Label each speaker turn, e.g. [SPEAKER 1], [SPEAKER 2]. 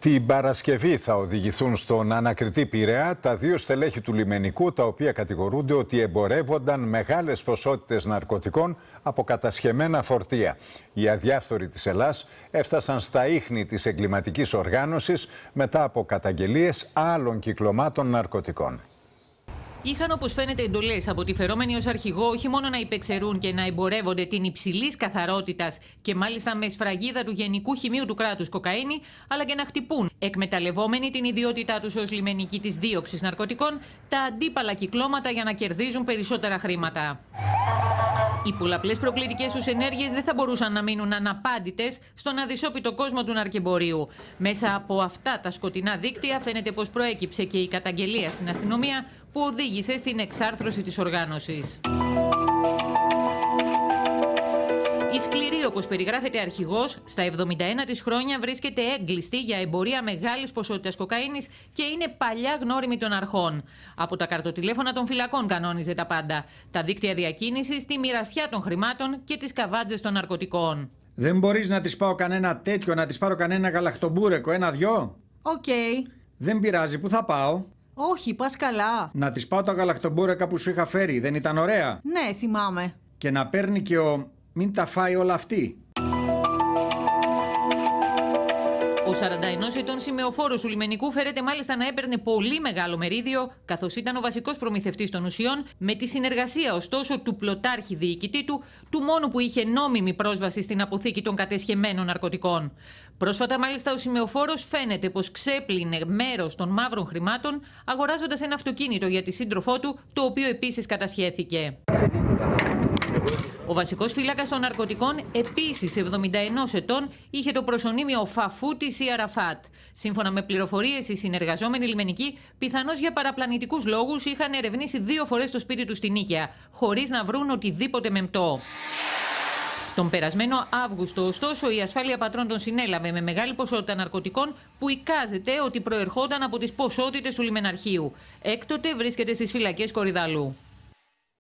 [SPEAKER 1] Την Παρασκευή θα οδηγηθούν στον ανακριτή Πειραιά τα δύο στελέχη του λιμενικού τα οποία κατηγορούνται ότι εμπορεύονταν μεγάλες ποσότητες ναρκωτικών από κατασχεμένα φορτία. Οι αδιάφθοροι της Ελλάς έφτασαν στα ίχνη της εγκληματικής οργάνωσης μετά από καταγγελίες άλλων κυκλωμάτων ναρκωτικών
[SPEAKER 2] είχαν όπως φαίνεται εντολές από τη φερόμενη ως αρχηγό όχι μόνο να υπεξερούν και να εμπορεύονται την υψηλής καθαρότητας και μάλιστα με σφραγίδα του Γενικού Χημείου του Κράτους κοκαίνη, αλλά και να χτυπούν, εκμεταλλευόμενοι την ιδιότητά τους ως λιμενική της δίωξης ναρκωτικών, τα αντίπαλα κυκλώματα για να κερδίζουν περισσότερα χρήματα. Οι πολλαπλές προκλητικές τους ενέργειες δεν θα μπορούσαν να μείνουν αναπάντητες στον αδυσόπιτο κόσμο του ναρκεμπορίου. Μέσα από αυτά τα σκοτεινά δίκτυα φαίνεται πως προέκυψε και η καταγγελία στην αστυνομία που οδήγησε στην εξάρθρωση της οργάνωσης. όπως περιγράφεται αρχηγός, στα 71 της χρόνια βρίσκεται έγκλειστη για εμπορία μεγάλης ποσότητας κοκαίνης και είναι παλιά γνώριμη των αρχών. Από τα καρτοτηλέφωνα των φυλακών κανόνιζε τα πάντα. Τα δίκτυα διακίνησης, τη μοιρασιά των χρημάτων και τις καβάτζες των ναρκωτικών.
[SPEAKER 3] Δεν μπορείς να της πάω κανένα τέτοιο, να της πάρω κανένα γαλακτομπούρεκο, ένα-δυο.
[SPEAKER 2] Οκ. Okay.
[SPEAKER 3] Δεν πειράζει, πού θα πάω.
[SPEAKER 2] Όχι, πας καλά.
[SPEAKER 3] Να της πάω τα γαλακτομπούρεκα που σου είχα φέρει, δεν ήταν ωραία.
[SPEAKER 2] Ναι, θυμάμαι.
[SPEAKER 3] Και να παίρνει και ο μην τα φάει όλα αυτή.
[SPEAKER 2] Ο 41 ετών σημεοφόρος του λιμενικού φέρεται μάλιστα να έπαιρνε πολύ μεγάλο μερίδιο, καθώς ήταν ο βασικός προμηθευτής των ουσιών, με τη συνεργασία ωστόσο του πλωτάρχη διοικητή του, του μόνο που είχε νόμιμη πρόσβαση στην αποθήκη των κατεσχεμένων ναρκωτικών. Πρόσφατα, μάλιστα, ο σημεοφόρος φαίνεται πως ξέπλυνε μέρος των μαύρων χρημάτων, αγοράζοντας ένα αυτοκίνητο για τη σύντροφό του, το οποίο επίσης κατασχέθηκε. Ο βασικός φύλακας των ναρκωτικών, επίσης 71 ετών, είχε το προσωνύμιο Φαφούτης ή Αραφάτ. Σύμφωνα με πληροφορίες, οι συνεργαζόμενοι λιμενικοί πιθανώς για παραπλανητικούς λόγους είχαν ερευνήσει δύο φορές το σπίτι τους στην Νίκαια, χωρίς να βρουν οτιδήποτε μεμπτό. Τον περασμένο Αύγουστο, ωστόσο, η ασφάλεια πατρών τον συνέλαβε με μεγάλη ποσότητα ναρκωτικών που εικάζεται ότι προερχόταν από τις ποσότητες του λιμεναρχείου. Έκτοτε βρίσκεται στις φυλακές Κορυδαλού.